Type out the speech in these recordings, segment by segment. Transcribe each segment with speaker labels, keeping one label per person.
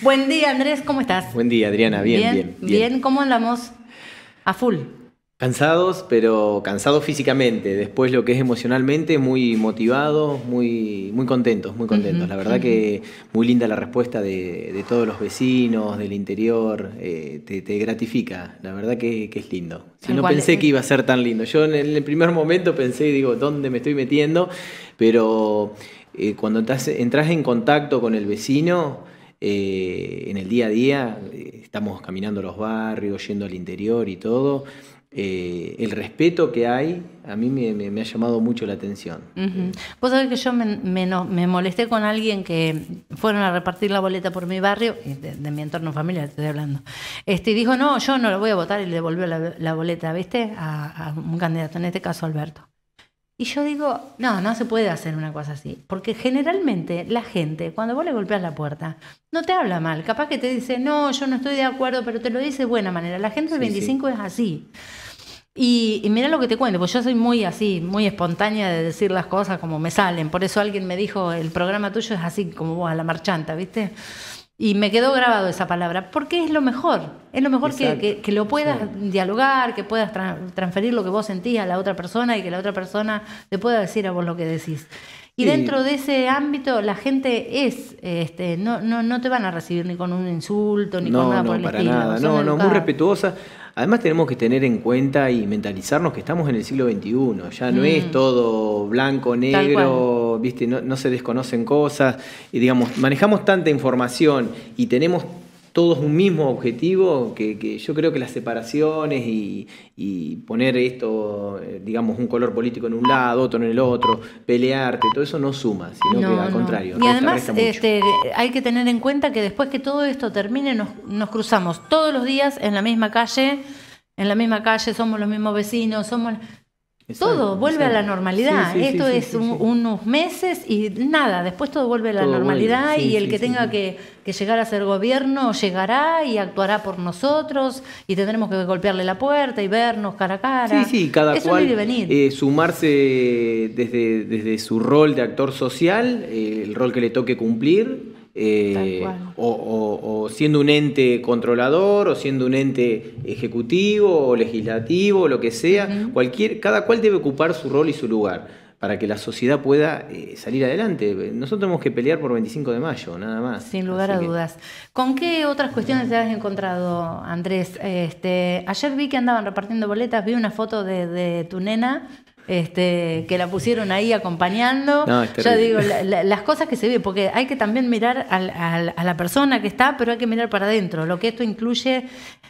Speaker 1: Buen día, Andrés, ¿cómo estás?
Speaker 2: Buen día, Adriana, bien, bien.
Speaker 1: Bien, ¿cómo andamos? A full.
Speaker 2: Cansados, pero cansados físicamente. Después lo que es emocionalmente, muy motivados, muy, muy contentos, muy contentos. la verdad que muy linda la respuesta de, todos los vecinos, del interior, eh, te, gratifica. La verdad que, es lindo. no pensé eh. que iba a ser tan lindo. Yo en el primer momento pensé, digo, ¿dónde me estoy metiendo? Pero eh, cuando entras en contacto con el vecino, eh, en el día a día, eh, estamos caminando los barrios, yendo al interior y todo, eh, el respeto que hay a mí me, ha llamado mucho la atención.
Speaker 1: Puedo -huh. Vos que yo me, molesté con alguien que fueron a repartir la boleta por mi barrio, de, mi entorno familiar estoy hablando, este, y dijo, no, yo no lo voy a votar y le devolvió la, boleta, ¿viste? A, a, un candidato, en este caso Alberto. Y yo digo, no, no se puede hacer una cosa así. Porque generalmente la gente, cuando vos le golpeas la puerta, no te habla mal. Capaz que te dice, no, yo no estoy de acuerdo, pero te lo dice de buena manera. La gente del 25 es así. Y, y, mira lo que te cuento, pues yo soy muy así, muy espontánea de decir las cosas como me salen. Por eso alguien me dijo, el programa tuyo es así como vos, a la marchanta, ¿viste? Y me quedó mm. grabado esa palabra, porque es lo mejor, es lo mejor que, lo puedas dialogar, que puedas transferir lo que vos sentís a la otra persona y que la otra persona te pueda decir a vos lo que decís. Y, dentro de ese ámbito la gente es, este, no, no, no te van a recibir ni con un insulto, ni con nada no, por el estilo. No, no, muy
Speaker 2: respetuosa. Además tenemos que tener en cuenta y mentalizarnos que estamos en el siglo XXI, ya no es mm. todo blanco, negro, ¿viste? no, se desconocen cosas, y digamos, manejamos tanta información y tenemos todos un mismo objetivo, que, yo creo que las separaciones y, poner esto, eh, digamos, un color político en un lado, otro en el otro, pelearte, todo eso no suma, sino que al contrario. Y además este,
Speaker 1: hay que tener en cuenta que después que todo esto termine nos, nos cruzamos todos los días en la misma calle, en la misma calle somos los mismos vecinos, somos todo vuelve a la normalidad. Esto es unos meses y nada, después todo vuelve a la normalidad y el que tenga que, llegar a ser gobierno llegará y actuará por nosotros y tendremos que golpearle la puerta y vernos cara a cara. Sí, sí, cada cual eh,
Speaker 2: sumarse desde, su rol de actor social, eh, el rol que le toque cumplir eh, o, siendo un ente controlador, o siendo un ente ejecutivo, o legislativo, lo que sea, cualquier, cada cual debe ocupar su rol y su lugar para que la sociedad pueda eh, salir adelante. Nosotros tenemos que pelear por 25 de mayo, nada más.
Speaker 1: Sin lugar a dudas. ¿Con qué otras cuestiones te has encontrado, Andrés? Este, ayer vi que andaban repartiendo boletas, vi una foto de tu nena este, que la pusieron ahí acompañando. No, Yo digo, las cosas que se ve, porque hay que también mirar a, la persona que está, pero hay que mirar para adentro, lo que esto incluye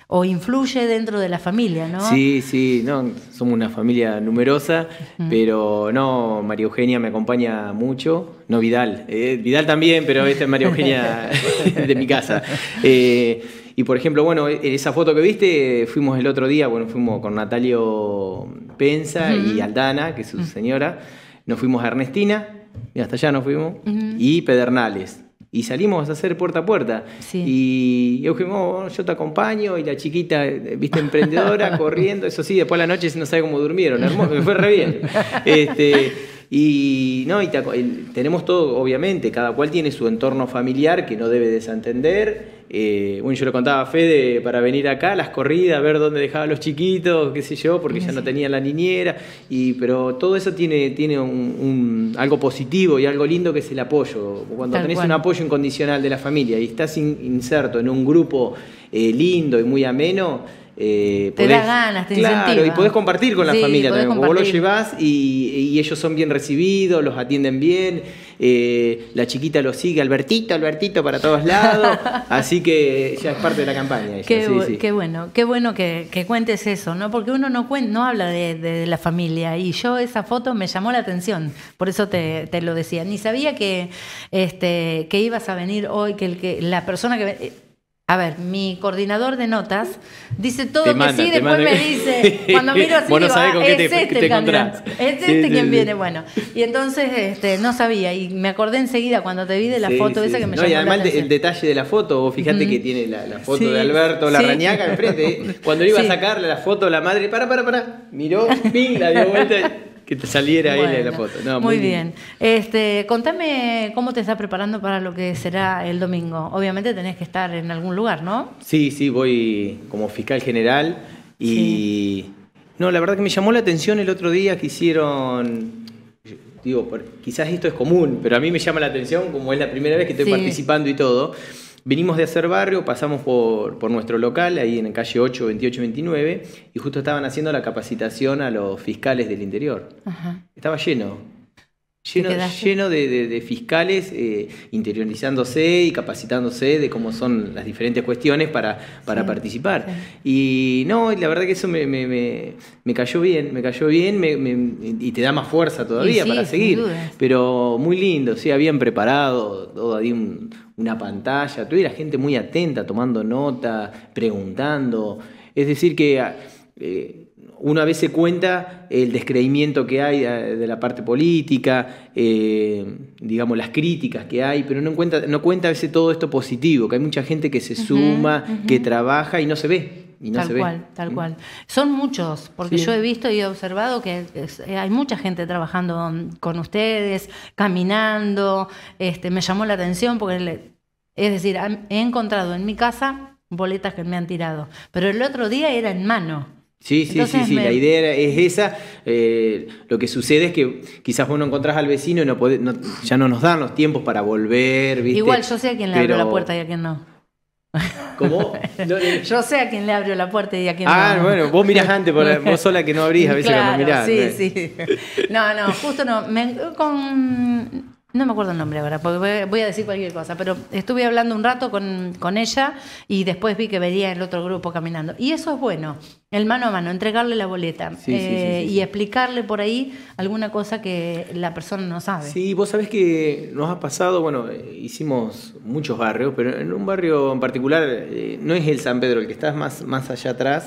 Speaker 1: o influye dentro de la familia, ¿no?
Speaker 2: Sí, sí, no, somos una familia numerosa, pero no, María Eugenia me acompaña mucho, no Vidal, eh, Vidal también, pero esta es María Eugenia de mi casa. Eh, y por ejemplo, bueno, e, e, esa foto que viste, fuimos el otro día, bueno, fuimos con Natalio Pensa y Aldana, que es su señora, nos fuimos a Ernestina, y hasta allá nos fuimos, y Pedernales. Y salimos a hacer puerta a puerta. Y yo dije, bueno, oh, yo te acompaño, y la chiquita, eh, viste, emprendedora, corriendo, eso sí, después de la noche no sabe cómo durmieron, hermoso, me fue re bien. Este, y, no, y tenemos todo, obviamente, cada cual tiene su entorno familiar que no debe desentender. Eh, bueno, yo lo contaba a Fede para venir acá, las corridas, ver dónde dejaban los chiquitos, qué sé yo, porque ya no tenía la niñera. Y, pero todo eso tiene, tiene un, algo positivo y algo lindo que es el apoyo. Cuando tenés un apoyo incondicional de la familia y estás inserto en un grupo eh, lindo y muy ameno, eh, te da ganas,
Speaker 1: te Claro, y podés
Speaker 2: compartir con la familia también. Vos lo llevas y, ellos son bien recibidos, los atienden bien. Eh, la chiquita los sigue, Albertito, Albertito, para todos lados. Así que ya es parte de la campaña. Qué,
Speaker 1: bueno, qué bueno que, cuentes eso, ¿no? Porque uno no, habla de, la familia. Y yo esa foto me llamó la atención. Por eso te, lo decía. Ni sabía que, este, que ibas a venir hoy, que la persona que a ver, mi coordinador de notas dice todo que sí, después me dice, cuando miro así, digo, ah, este es este el es este quien viene, bueno. Y entonces este, no sabía, y me acordé enseguida cuando te vi de la foto esa que me no, llamó y además el
Speaker 2: detalle de la foto, vos fijate que tiene la, foto de Alberto, la rañaca enfrente, cuando iba a sacarle la foto la madre, para, para, para, miró, ping, la dio vuelta que te saliera ahí la, foto. muy, bien.
Speaker 1: Este, contame cómo te estás preparando para lo que será el domingo. Obviamente tenés que estar en algún lugar, ¿no?
Speaker 2: Sí, sí, voy como fiscal general y... No, la verdad que me llamó la atención el otro día que hicieron digo, quizás esto es común, pero a mí me llama la atención, como es la primera vez que estoy participando y todo, Venimos de hacer barrio, pasamos por, nuestro local, ahí en la calle 8, 28, 29, y justo estaban haciendo la capacitación a los fiscales del interior. Estaba lleno, Lleno, lleno, de, fiscales eh, interiorizándose y capacitándose de cómo son las diferentes cuestiones para, para participar. Y no, la verdad que eso me, cayó bien, me cayó bien y te da más fuerza todavía para seguir. Pero muy lindo, sí, habían preparado todo ahí un, una pantalla, la gente muy atenta, tomando nota, preguntando. Es decir, que una vez se cuenta el descreimiento que hay ah, de la parte política, eh, digamos las críticas que hay, pero no cuenta, no cuenta a veces todo esto positivo, que hay mucha gente que se suma, que trabaja y no se ve tal cual,
Speaker 1: tal ¿Mm? cual. Son muchos, porque yo he visto y he observado que eh, hay mucha gente trabajando con ustedes, caminando. Este, me llamó la atención porque, es decir, he encontrado en mi casa boletas que me han tirado, pero el otro día era en mano.
Speaker 2: Sí, sí, sí, sí. La idea es esa. Eh, lo que sucede es que quizás vos no encontrás al vecino y no, podés, ya no nos dan los tiempos para volver. Igual yo sé a quién le abrió la puerta y a quién no. Eh, Yo
Speaker 1: sé a quién le abrió la puerta y a quién ah, no. Ah, bueno,
Speaker 2: vos mirás antes, vos sola que no abrís a veces claro, mirás. Sí, eh. sí.
Speaker 1: No, no, justo no. Me, con, no me acuerdo el nombre ahora, porque voy a decir cualquier cosa, pero estuve hablando un rato con, con ella y después vi que venía el otro grupo caminando. Y eso es bueno, el mano a mano, entregarle la boleta eh, y explicarle por ahí alguna cosa que la persona no sabe.
Speaker 2: Sí, vos sabés que nos ha pasado, bueno, eh, hicimos muchos barrios, pero en un barrio en particular, eh, no es el San Pedro, el que estás más, más allá atrás,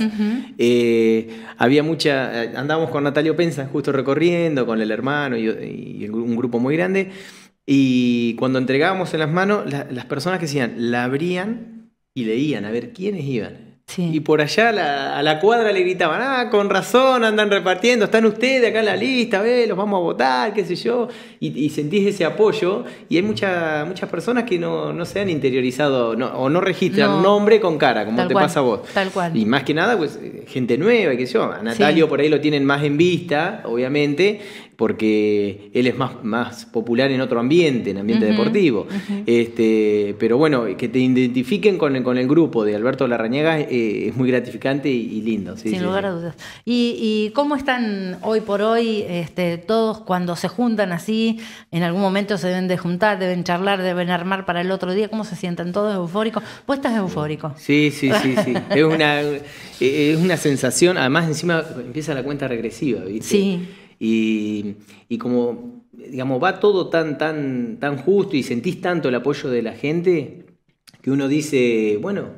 Speaker 2: había mucha, andábamos con Natalio Pensa justo recorriendo, con el hermano y, un grupo muy grande, y cuando entregábamos en las manos, las personas que decían, la abrían y leían a ver quiénes iban. Y por allá a la, cuadra le gritaban, ah, con razón, andan repartiendo, están ustedes acá en la lista, ve, los vamos a votar, qué sé yo. Y, sentís ese apoyo. Y hay mucha, muchas personas que no, no se han interiorizado o no registran nombre con cara, como te pasa a vos. Tal cual. Y más que nada, pues, eh, gente nueva, qué sé yo. A Natalio por ahí lo tienen más en vista, obviamente, porque él es más, más popular en otro ambiente, en ambiente deportivo. este, pero bueno, que te identifiquen con, el grupo de Alberto Larrañaga eh, es muy gratificante y, lindo. Sin lugar a
Speaker 1: dudas. ¿Y, cómo están hoy por hoy este, todos cuando se juntan así? En algún momento se deben de juntar, deben charlar, deben armar para el otro día. ¿Cómo se sienten todos eufóricos? Vos estás eufórico.
Speaker 2: Sí, sí, sí, sí. es, una, es una sensación, además encima empieza la cuenta regresiva, ¿viste? Sí. Y, como, digamos, va todo tan, tan, tan justo y sentís tanto el apoyo de la gente que uno dice, bueno,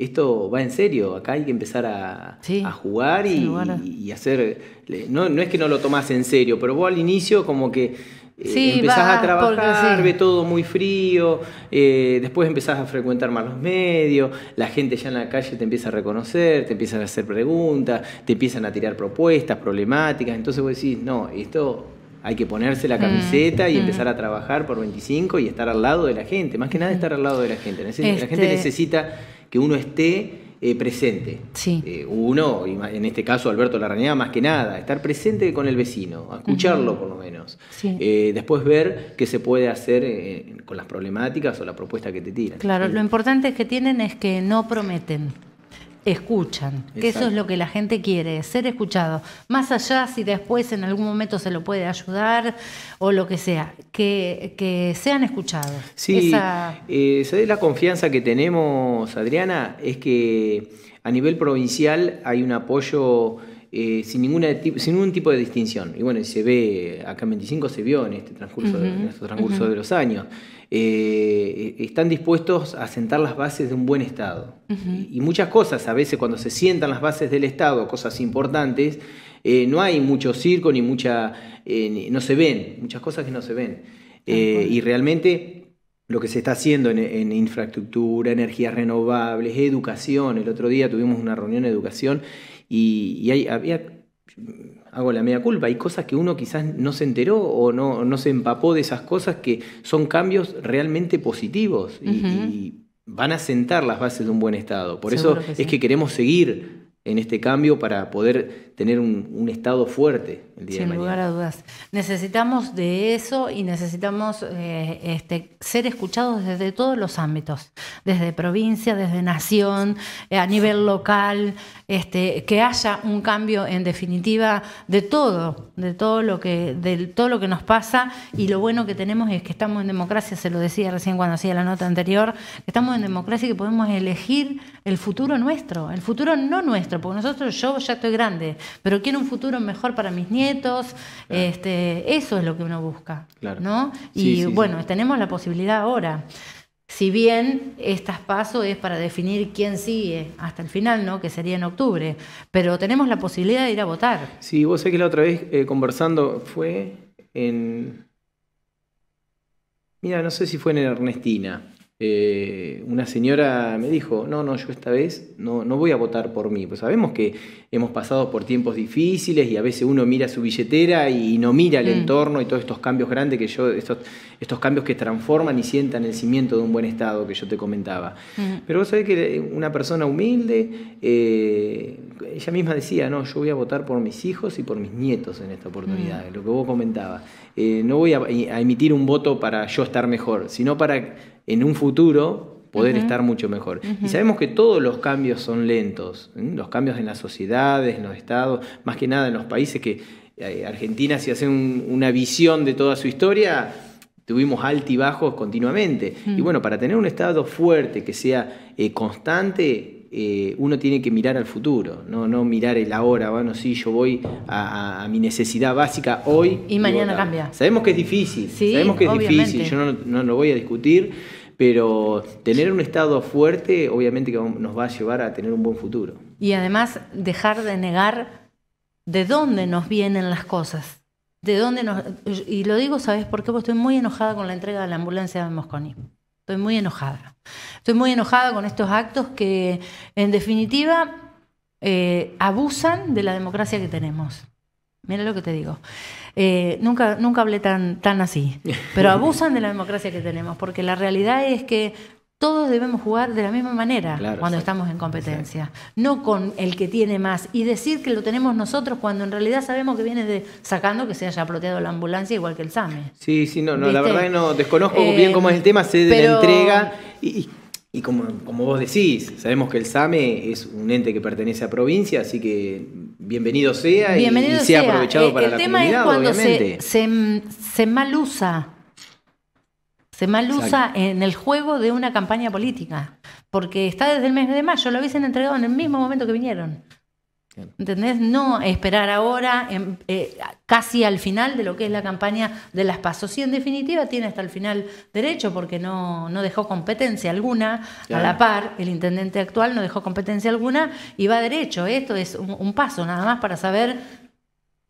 Speaker 2: esto va en serio, acá hay que empezar a, jugar y, hacer... No, no es que no lo tomás en serio, pero vos al inicio como que eh, sí, empezás a trabajar, sí. ve todo muy frío, eh, después empezás a frecuentar más los medios, la gente ya en la calle te empieza a reconocer, te empiezan a hacer preguntas, te empiezan a tirar propuestas, problemáticas, entonces vos decís, no, esto hay que ponerse la mm, camiseta y mm. empezar a trabajar por 25 y estar al lado de la gente, más que nada mm. estar al lado de la gente, la gente este necesita que uno esté eh, presente. Eh, uno, en este caso Alberto Larrañaga, más que nada, estar presente con el vecino, escucharlo por lo menos. Eh, después ver qué se puede hacer con las problemáticas o la propuesta que te tiran. Claro, lo
Speaker 1: importante que tienen es que no prometen escuchan, que eso es lo que la gente quiere, ser escuchado. Más allá si después en algún momento se lo puede ayudar o lo que sea, que, sean escuchados. Sí, Esa...
Speaker 2: es eh, la confianza que tenemos, Adriana? Es que a nivel provincial hay un apoyo eh, sin, ninguna, sin ningún tipo de distinción. Y bueno, se ve, acá en 25 se vio en este transcurso, transcurso de los años. Eh, e, están dispuestos a sentar las bases de un buen Estado. y, muchas cosas, a veces cuando se sientan las bases del Estado, cosas importantes, eh, no hay mucho circo ni mucha. no se ven, muchas cosas que no se ven. y realmente lo que se está haciendo en, en, infraestructura, energías renovables, educación. El otro día tuvimos una reunión de educación y, hay, había, hago la media culpa, hay cosas que uno quizás no se enteró o no, no se empapó de esas cosas que son cambios realmente positivos y, van a sentar las bases de un buen Estado. Por eso es que queremos seguir en este cambio para poder tener un, Estado fuerte Sin lugar
Speaker 1: a dudas. Necesitamos de eso y necesitamos eh, este, ser escuchados desde todos los ámbitos, desde provincia, desde nación, eh, a nivel local, este, que haya un cambio en definitiva de todo, de todo lo que, de todo lo que nos pasa y lo bueno que tenemos es que estamos en democracia, se lo decía recién cuando hacía la nota anterior, ...que estamos en democracia y que podemos elegir el futuro nuestro, el futuro no nuestro, porque nosotros, yo ya estoy grande, pero quiero un futuro mejor para mis nietos. Este, eso es lo que uno busca. y bueno, tenemos la posibilidad ahora. Si bien estas PASO es para definir quién sigue hasta el final, ¿no? Que sería en octubre. Pero tenemos la posibilidad de ir a votar.
Speaker 2: Sí, vos sé que la otra vez eh, conversando fue en. Mira, no sé si fue en Ernestina. Eh, una señora me dijo, no, no, yo esta vez no, no voy a votar por mí. Pues sabemos que hemos pasado por tiempos difíciles y a veces uno mira su billetera y no mira el mm. entorno y todos estos cambios grandes que yo, estos, estos cambios que transforman y sientan el cimiento de un buen estado que yo te comentaba. Mm. Pero vos sabés que una persona humilde, eh, ella misma decía, no, yo voy a votar por mis hijos y por mis nietos en esta oportunidad, mm. lo que vos comentabas. Eh, no voy a emitir un voto para yo estar mejor, sino para en un futuro poder estar mucho mejor. Y sabemos que todos los cambios son lentos, los cambios en las sociedades, en los estados, más que nada en los países que eh, Argentina si hace una visión de toda su historia, tuvimos altibajos continuamente. Y bueno, para tener un estado fuerte, que sea eh, constante, eh, uno tiene que mirar al futuro, no, no mirar el ahora, bueno, sí, yo voy a, mi necesidad básica hoy. Y mañana cambia. Sabemos que es difícil, sabemos que es difícil, yo no, no lo voy a discutir pero tener un Estado fuerte obviamente que nos va a llevar a tener un buen futuro.
Speaker 1: Y además dejar de negar de dónde nos vienen las cosas. De dónde nos, y lo digo, ¿sabes por qué? Porque estoy muy enojada con la entrega de la ambulancia de Mosconi. Estoy muy enojada. Estoy muy enojada con estos actos que, en definitiva, eh, abusan de la democracia que tenemos. Mira lo que te digo. Eh, nunca, nunca hablé tan, tan así, pero abusan de la democracia que tenemos, porque la realidad es que todos debemos jugar de la misma manera cuando estamos en competencia, no con el que tiene más y decir que lo tenemos nosotros cuando en realidad sabemos que viene de sacando que se haya proteado la ambulancia igual que el SAME.
Speaker 2: Sí, sí, no, no la verdad que no desconozco eh, bien cómo es el tema, sé de la entrega y y como, vos decís, sabemos que el SAME es un ente que pertenece a provincia, así que bienvenido sea y, sea, aprovechado eh, para la comunidad, El tema es cuando se,
Speaker 1: se, mal usa, en el juego de una campaña política, porque está desde el mes de mayo, lo hubiesen entregado en el mismo momento que vinieron. ¿Entendés? No esperar ahora, em, eh, casi al final de lo que es la campaña de las pasos. si en definitiva tiene hasta el final derecho, porque no, dejó competencia alguna a la par. El intendente actual no dejó competencia alguna y va derecho. Esto es un, paso nada más para saber,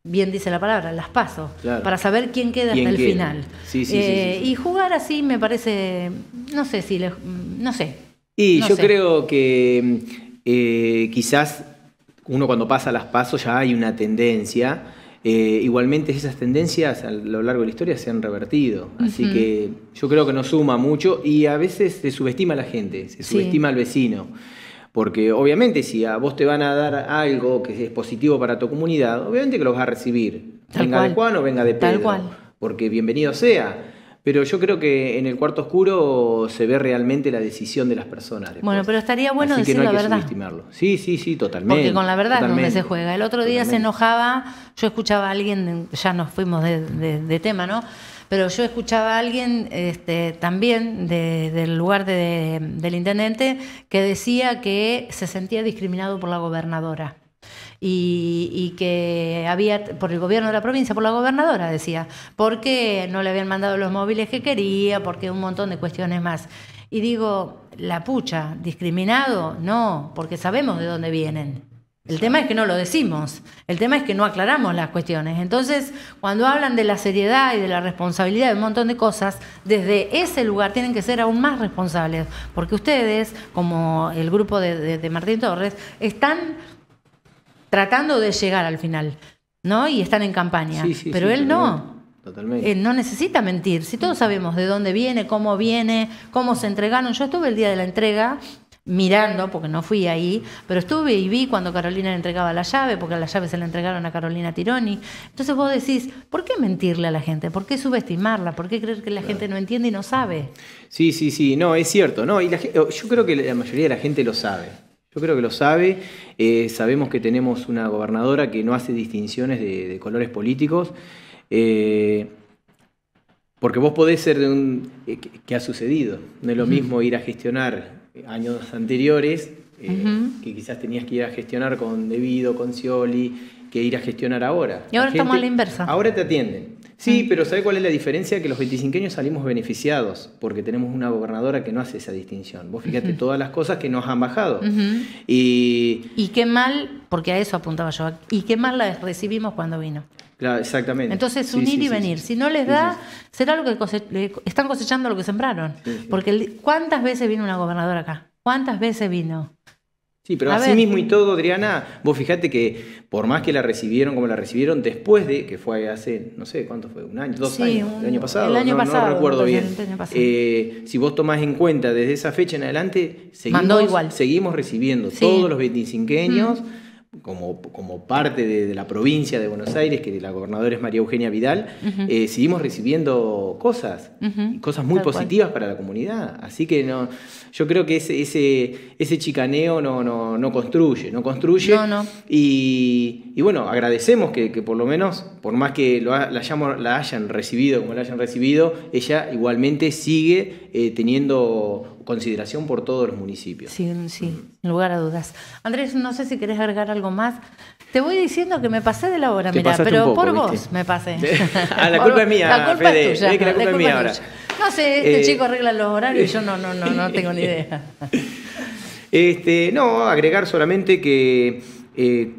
Speaker 1: bien dice la palabra, las pasos, para saber quién queda hasta el final.
Speaker 2: Eh, y
Speaker 1: jugar así me parece, no sé si, no sé.
Speaker 2: Y yo creo que eh, quizás uno cuando pasa las pasos ya hay una tendencia. Eh, igualmente esas tendencias a lo largo de la historia se han revertido, así que yo creo que no suma mucho y a veces se subestima a la gente, se subestima al vecino, porque obviamente si a vos te van a dar algo que es positivo para tu comunidad, obviamente que lo vas a recibir, venga de Juan o venga de Pedro, Tal cual. porque bienvenido sea. Pero yo creo que en el cuarto oscuro se ve realmente la decisión de las personas. Bueno, pero estaría bueno Así decir que no hay Subestimarlo. Sí, sí, sí, totalmente. Porque con la verdad no se juega.
Speaker 1: El otro día se enojaba, yo escuchaba a alguien, ya nos fuimos de, tema, ¿no? Pero yo escuchaba a alguien este, también del lugar del intendente que decía que se sentía discriminado por la gobernadora y, que había, por el gobierno de la provincia, por la gobernadora, decía, porque no le habían mandado los móviles que quería, porque un montón de cuestiones más. Y digo, la pucha, discriminado, no, porque sabemos de dónde vienen. El tema es que no lo decimos, el tema es que no aclaramos las cuestiones. Entonces, cuando hablan de la seriedad y de la responsabilidad de un montón de cosas, desde ese lugar tienen que ser aún más responsables, porque ustedes, como el grupo de Martín Torres, están tratando de llegar al final, ¿no? Y están en campaña. pero él no. Totalmente. Él eh, no necesita mentir. Si todos sabemos de dónde viene, cómo viene, cómo se entregaron. Yo estuve el día de la entrega mirando, porque no fui ahí, pero estuve y vi cuando Carolina le entregaba la llave, porque la llave se la entregaron a Carolina Tironi. Entonces vos decís, ¿por qué mentirle a la gente? ¿Por qué subestimarla? ¿Por qué creer que la gente no entiende y no sabe?
Speaker 2: Sí, sí, sí, no, es cierto, no, y la, yo creo que la mayoría de la gente lo sabe. Yo creo que lo sabe. Eh, sabemos que tenemos una gobernadora que no hace distinciones de, colores políticos. Eh, porque vos podés ser de un... Eh, que, ha sucedido? No es lo mismo ir a gestionar años anteriores, que quizás tenías que ir a gestionar con Debido, con Scioli, que ir a gestionar ahora. Y ahora estamos a la inversa. Ahora te atienden. Sí, pero ¿sabe cuál es la diferencia? Que los 25 años salimos beneficiados, porque tenemos una gobernadora que no hace esa distinción. Vos fíjate todas las cosas que nos han bajado. y...
Speaker 1: qué mal, porque a eso apuntaba yo, y qué mal la recibimos cuando vino.
Speaker 2: Claro, exactamente. Entonces, unir y venir.
Speaker 1: si no les da, será lo que están cosechando lo que sembraron. Porque ¿cuántas veces vino una gobernadora acá? ¿Cuántas veces vino?
Speaker 2: Sí, pero así mismo y todo, Adriana, vos fijate que por más que la recibieron como la recibieron después de, que fue hace, no sé, ¿cuánto fue? ¿Un año? ¿Dos años? ¿El año pasado? no, recuerdo bien. si vos tomás en cuenta desde esa fecha en adelante, seguimos, seguimos recibiendo todos los 25 años como, parte de, la provincia de Buenos Aires, que la gobernadora es María Eugenia Vidal, eh, seguimos recibiendo cosas, cosas muy positivas para la comunidad. Así que no, yo creo que ese, ese, ese chicaneo no, no, construye, no construye. Y, bueno, agradecemos que, por lo menos, por más que la, la, hayan recibido como la hayan recibido, ella igualmente sigue eh, teniendo consideración por todos los municipios. Sí,
Speaker 1: sí, mm. sin lugar a dudas. Andrés, no sé si querés agregar algo más. Te voy diciendo que me pasé de la hora, mira, pero por vos me pasé. ah, la culpa es mía. La culpa es tuya. No sé, este eh, chico arregla los horarios y yo no, tengo ni idea.
Speaker 2: este, no, agregar solamente que. Eh,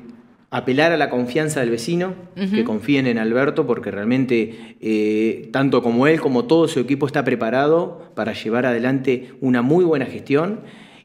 Speaker 2: apelar a la confianza del vecino, que confíen en Alberto, porque realmente eh, tanto como él como todo su equipo está preparado para llevar adelante una muy buena gestión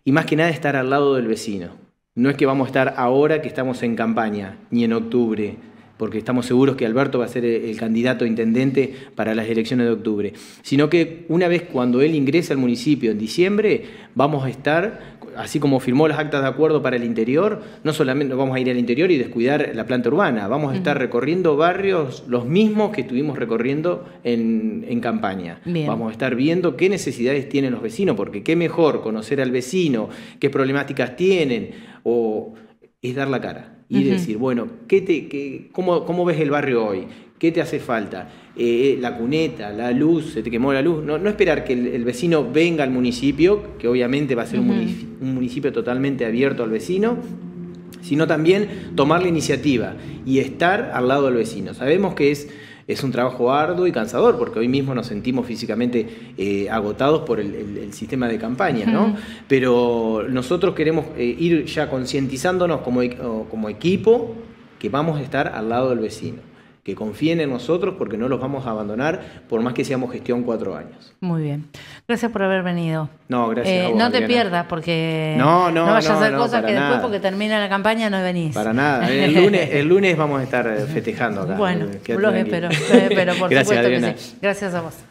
Speaker 2: y más que nada estar al lado del vecino. No es que vamos a estar ahora que estamos en campaña, ni en octubre, porque estamos seguros que Alberto va a ser el candidato a intendente para las elecciones de octubre, sino que una vez cuando él ingrese al municipio en diciembre, vamos a estar así como firmó las actas de acuerdo para el interior, no solamente vamos a ir al interior y descuidar la planta urbana, vamos a estar recorriendo barrios los mismos que estuvimos recorriendo en, campaña. Vamos a estar viendo qué necesidades tienen los vecinos, porque qué mejor conocer al vecino, qué problemáticas tienen, o es dar la cara y decir, bueno, te, ¿cómo ves el barrio hoy? ¿Qué te hace falta? Eh, eh, la cuneta, la luz, se te quemó la luz. No, esperar que el, vecino venga al municipio, que obviamente va a ser un, municipio, totalmente abierto al vecino, sino también tomar la iniciativa y estar al lado del vecino. Sabemos que es un trabajo arduo y cansador, porque hoy mismo nos sentimos físicamente eh, agotados por el, sistema de campaña, ¿no? Pero nosotros queremos ir ya concientizándonos e, como equipo que vamos a estar al lado del vecino que confíen en nosotros porque no los vamos a abandonar por más que seamos gestión cuatro años.
Speaker 1: Muy bien. Gracias por haber venido.
Speaker 2: No, gracias. Eh, a vos, no te pierdas
Speaker 1: porque no, vayas a hacer cosas que después porque termina la campaña no venís. Para nada. El lunes,
Speaker 2: el lunes vamos a estar eh, festejando acá. Bueno, los espero, pero espero, por supuesto que sí.
Speaker 1: Gracias a vos.